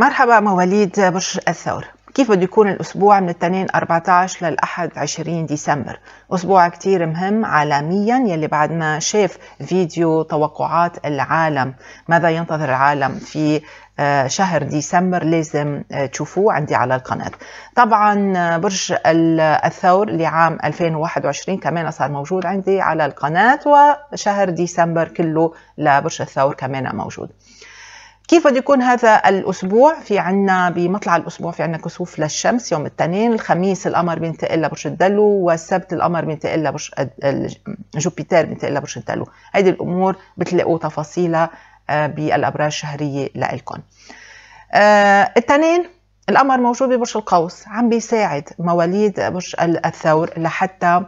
مرحبا مواليد برج الثور كيف بده يكون الأسبوع من الاثنين 14 للأحد 20 ديسمبر أسبوع كتير مهم عالميا يلي بعد ما شاف فيديو توقعات العالم ماذا ينتظر العالم في آه، شهر ديسمبر لازم آه، تشوفوه عندي على القناة طبعا آه، برج الثور لعام 2021 كمان صار موجود عندي على القناة وشهر ديسمبر كله لبرج الثور كمان موجود كيف بده يكون هذا الاسبوع في عنا بمطلع الاسبوع في عنا كسوف للشمس يوم الاثنين الخميس القمر بينتقل لبرج الدلو والسبت القمر بينتقل لبرج جوبيتر بينتقل لبرج الدلو هيدي الامور بتلاقوا تفاصيلها آه، بالابراج الشهريه لإلكم آه، الاثنين القمر موجود ببرج القوس عم بيساعد مواليد برج الثور لحتى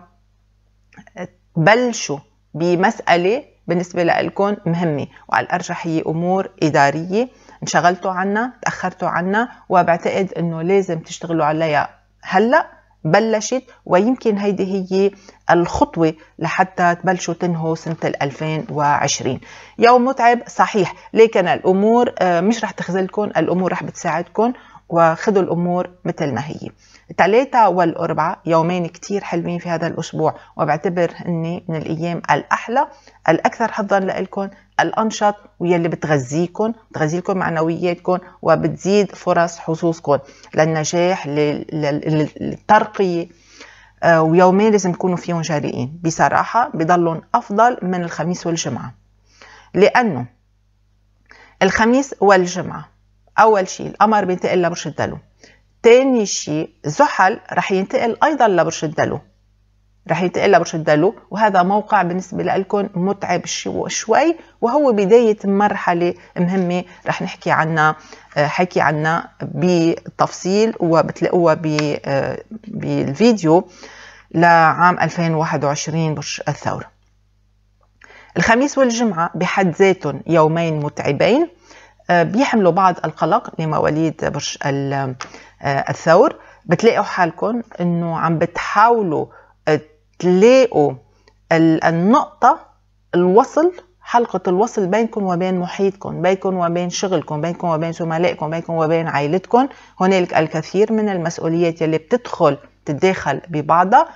تبلشوا بمسألة بالنسبة لكم مهمة وعلى الأرجح هي أمور إدارية انشغلتوا عنها تأخرتوا عنها وبعتقد أنه لازم تشتغلوا عليها هلأ بلشت ويمكن هيدي هي الخطوة لحتى تبلشوا تنهوا سنة 2020 يوم متعب صحيح لكن الأمور آه، مش رح تخزلكم الأمور رح بتساعدكم وخذوا الأمور مثل ما هي الثلاثة والأربعة يومين كتير حلوين في هذا الأسبوع وبعتبر أني من الأيام الأحلى الأكثر حظا لكم الأنشط ويلي بتغذيكم بتغذيكم معنوياتكم وبتزيد فرص حظوظكم للنجاح للترقية آه، ويومين لازم تكونوا فيهم جريئين بصراحة بضلهم أفضل من الخميس والجمعة لأنه الخميس والجمعة أول شيء القمر بينتقل لبرج الدلو تاني شيء زحل رح ينتقل أيضا لبرج الدلو رح ينتقل لبرج الدلو وهذا موقع بالنسبة لكم متعب شوي وهو بداية مرحلة مهمة رح نحكي عنها آه، حكي عنها بالتفصيل وبتلاقوها بالفيديو لعام 2021 برج الثورة الخميس والجمعة بحد ذاتهم يومين متعبين آه، بيحملوا بعض القلق لمواليد برج آه، الثور بتلاقوا حالكم انه عم بتحاولوا آه، تلاقوا النقطة الوصل حلقة الوصل بينكم وبين محيطكم بينكم وبين شغلكم بينكم وبين زملائكم بينكم وبين عائلتكم هنالك الكثير من المسؤوليات اللي بتدخل تتداخل ببعضها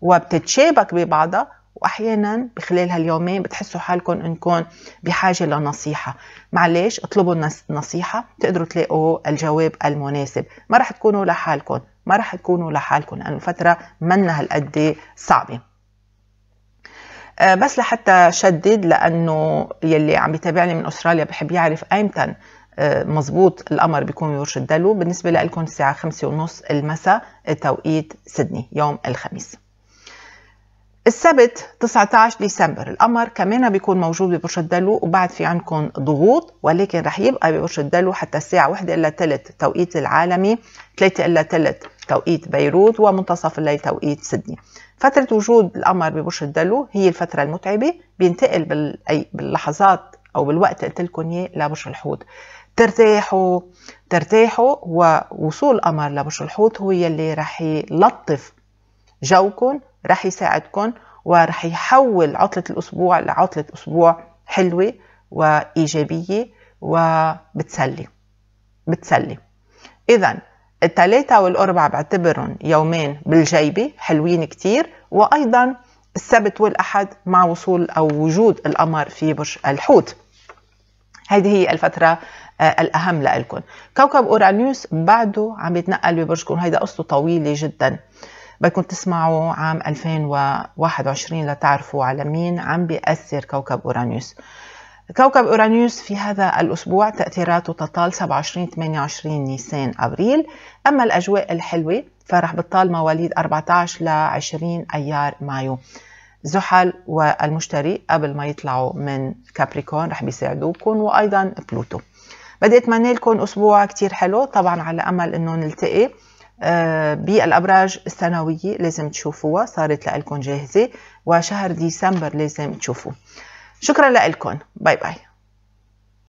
وبتتشابك ببعضها واحيانا بخلال هاليومين بتحسوا حالكم انكم بحاجه لنصيحه معلش اطلبوا النصيحه تقدروا تلاقوا الجواب المناسب ما رح تكونوا لحالكم ما رح تكونوا لحالكم لانه الفتره منها هالقد صعبه آه، بس لحتى شدد لانه يلي عم يتابعني من استراليا بحب يعرف ايمتى آه، مزبوط القمر بيكون يرشد دلو بالنسبه لكم الساعه خمسة ونص المساء توقيت سدني يوم الخميس السبت 19 ديسمبر القمر كمان بيكون موجود ببرج الدلو وبعد في عندكم ضغوط ولكن رح يبقى ببرج الدلو حتى الساعة 1 إلا ثلث توقيت العالمي 3 إلا ثلث توقيت بيروت ومنتصف الليل توقيت سدني فترة وجود القمر ببرج الدلو هي الفترة المتعبة بينتقل باللحظات أو بالوقت قلت لكم إياه لبرج الحوت ترتاحوا ترتاحوا ووصول القمر لبرج الحوت هو يلي رح يلطف جوكم رح يساعدكم ورح يحول عطلة الأسبوع لعطلة أسبوع حلوة وإيجابية وبتسلي بتسلي إذا الثلاثة والأربعة بعتبرهم يومين بالجيبة حلوين كتير وأيضا السبت والأحد مع وصول أو وجود القمر في برج الحوت هذه هي الفترة آه، الأهم لإلكم كوكب أورانيوس بعده عم يتنقل ببرجكم هيدا قصته طويلة جداً بدكم تسمعوا عام 2021 لتعرفوا على مين عم بيأثر كوكب أورانيوس كوكب أورانيوس في هذا الأسبوع تأثيراته تطال 27 28 نيسان أبريل أما الأجواء الحلوة فرح بتطال مواليد 14 ل 20 أيار مايو زحل والمشتري قبل ما يطلعوا من كابريكون رح بيساعدوكم وأيضا بلوتو بدي أتمنى لكم أسبوع كتير حلو طبعا على أمل أنه نلتقي آه، بالابراج السنويه لازم تشوفوها صارت لكم جاهزه وشهر ديسمبر لازم تشوفوه شكرا لكم باي باي